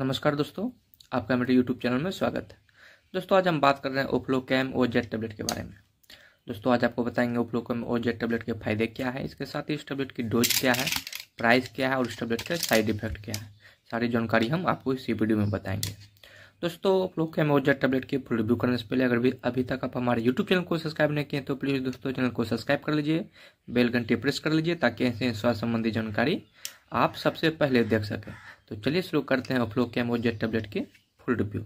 नमस्कार दोस्तों आपका मेरे यूट्यूब चैनल में स्वागत है दोस्तों आज हम बात कर रहे हैं Oflocam O Z tablet के बारे में दोस्तों आज आपको बताएंगे Oflocam O Z tablet के फायदे क्या है इसके साथ ही इस टेबलेट की डोज क्या है प्राइस क्या है और इस टेबलेट के साइड इफेक्ट क्या है सारी जानकारी हम आपको इसी वीडियो में बताएंगे दोस्तों Oflocam O Z tablet की रिव्यू करने से पहले अगर भी अभी तक आप हमारे यूट्यूब चैनल को सब्सक्राइब नहीं किए तो प्लीज़ दोस्तों चैनल को सब्सक्राइब कर लीजिए बेल घंटी प्रेस कर लीजिए ताकि ऐसे स्वास्थ्य संबंधी जानकारी आप सबसे पहले देख सकें तो चलिए शुरू करते हैं ओफ्लो कैमोजेट टैबलेट की फुल रिव्यू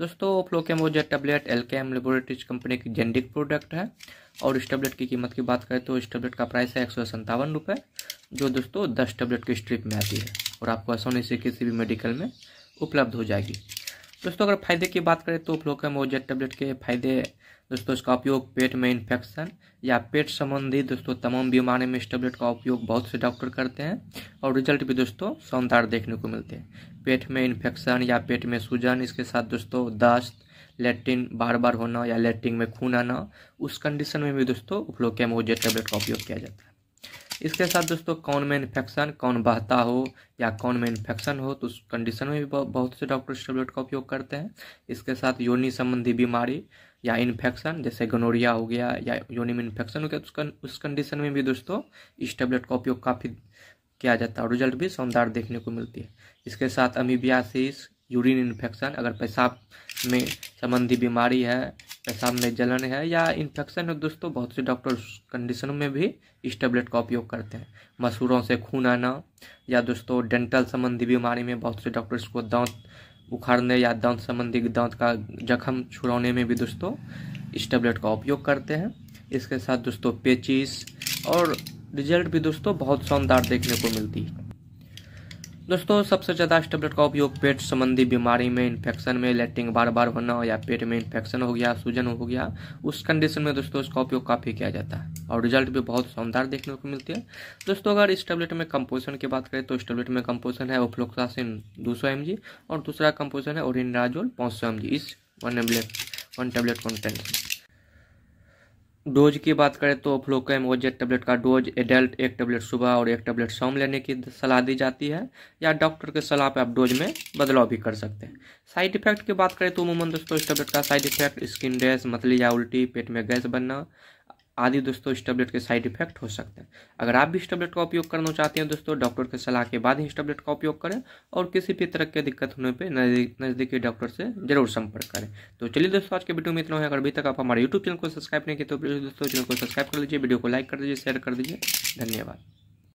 दोस्तों Oflo Camoz tablet L K M laboratories company की जेनरिक प्रोडक्ट है और इस टैबलेट की कीमत की बात करें तो इस टैबलेट का प्राइस है एक सौ रुपये जो दोस्तों दस टैबलेट की स्ट्रिप में आती है और आपको आसानी से किसी भी मेडिकल में उपलब्ध हो जाएगी दोस्तों अगर फायदे की बात करें तो फ्लोकामोजेट टेबलेट के फायदे दोस्तों इसका उपयोग पेट में इन्फेक्शन या पेट संबंधी दोस्तों तमाम बीमारी में इस टेबलेट का उपयोग बहुत से डॉक्टर करते हैं और रिजल्ट भी दोस्तों शानदार देखने को मिलते हैं पेट में इन्फेक्शन या पेट में सूजन इसके साथ दोस्तों दस्त लेट्रिन बार बार होना या लेट्रिन में खून आना उस कंडीशन में भी दोस्तों फ्लोकामोजेट टेबलेट का उपयोग किया जाता है इसके साथ दोस्तों कौन में इन्फेक्शन कौन बहता हो या कौन में इन्फेक्शन हो तो उस कंडीशन में भी बहुत से डॉक्टर इस टेबलेट का उपयोग करते हैं इसके साथ योनि संबंधी बीमारी या इन्फेक्शन जैसे गनोरिया हो गया या योनि में इन्फेक्शन हो गया तो उस कंडीशन में भी दोस्तों इस टेबलेट का उपयोग काफ़ी किया जाता है और रिजल्ट भी शानदार देखने को मिलती है इसके साथ अमीबियासिस यूरिन इन्फेक्शन अगर पेशाब में संबंधी बीमारी है पेशाब में जलन है या इन्फेक्शन है दोस्तों बहुत से डॉक्टर कंडीशनों में भी इस टेबलेट का उपयोग करते हैं मसूरों से खून आना या दोस्तों डेंटल संबंधी बीमारी में बहुत से डॉक्टर इसको दांत उखाड़ने या दांत संबंधी दांत का जख्म छुड़ाने में भी दोस्तों इस टेबलेट का उपयोग करते हैं इसके साथ दोस्तों पेचिस और रिजल्ट भी दोस्तों बहुत शानदार देखने को मिलती है दोस्तों सबसे ज़्यादा इस टेबलेट का उपयोग पेट संबंधी बीमारी में इन्फेक्शन में लेटिंग बार बार होना हो या पेट में इन्फेक्शन हो गया सूजन हो गया उस कंडीशन में दोस्तों इसका उपयोग काफ़ी किया जाता है और रिजल्ट भी बहुत शानदार देखने को मिलती है दोस्तों अगर इस टेबलेट में कंपोजिशन की बात करें तो इस टेबलेट में कंपोजिशन है ओफ्लोक्सासिन दो सौ और दूसरा कंपोजिशन है ओरिनराजोल पाँच सौ इस one one tablet content dose की बात करें तो फ्लोकैम ओजेट टेबलेट का डोज एडल्ट एक टेबलेट सुबह और एक टेबलेट शाम लेने की सलाह दी जाती है या डॉक्टर के सलाह पर आप डोज में बदलाव भी कर सकते हैं साइड इफेक्ट की बात करें तो उमूमन दोस्तों इस टेबलेट का साइड इफेक्ट स्किन डैश मतली या उल्टी पेट में गैस बनना आदि दोस्तों इस टैबलेट के साइड इफेक्ट हो सकते हैं अगर आप भी इस टैबलेट का उपयोग करना चाहते हैं दोस्तों डॉक्टर के सलाह के बाद ही इस टैबलेट का उपयोग करें और किसी भी तरह की दिक्कत होने पर नज़दीकी डॉक्टर से जरूर संपर्क करें तो चलिए दोस्तों आज के वीडियो में इतना है अगर अभी तक आप हमारे यूट्यूब चैनल को सब्सक्राइब नहीं किया तो प्लीज़ दोस्तों चैनल को सब्सक्राइब कर लीजिए वीडियो को लाइक कर दीजिए शेयर कर दीजिए धन्यवाद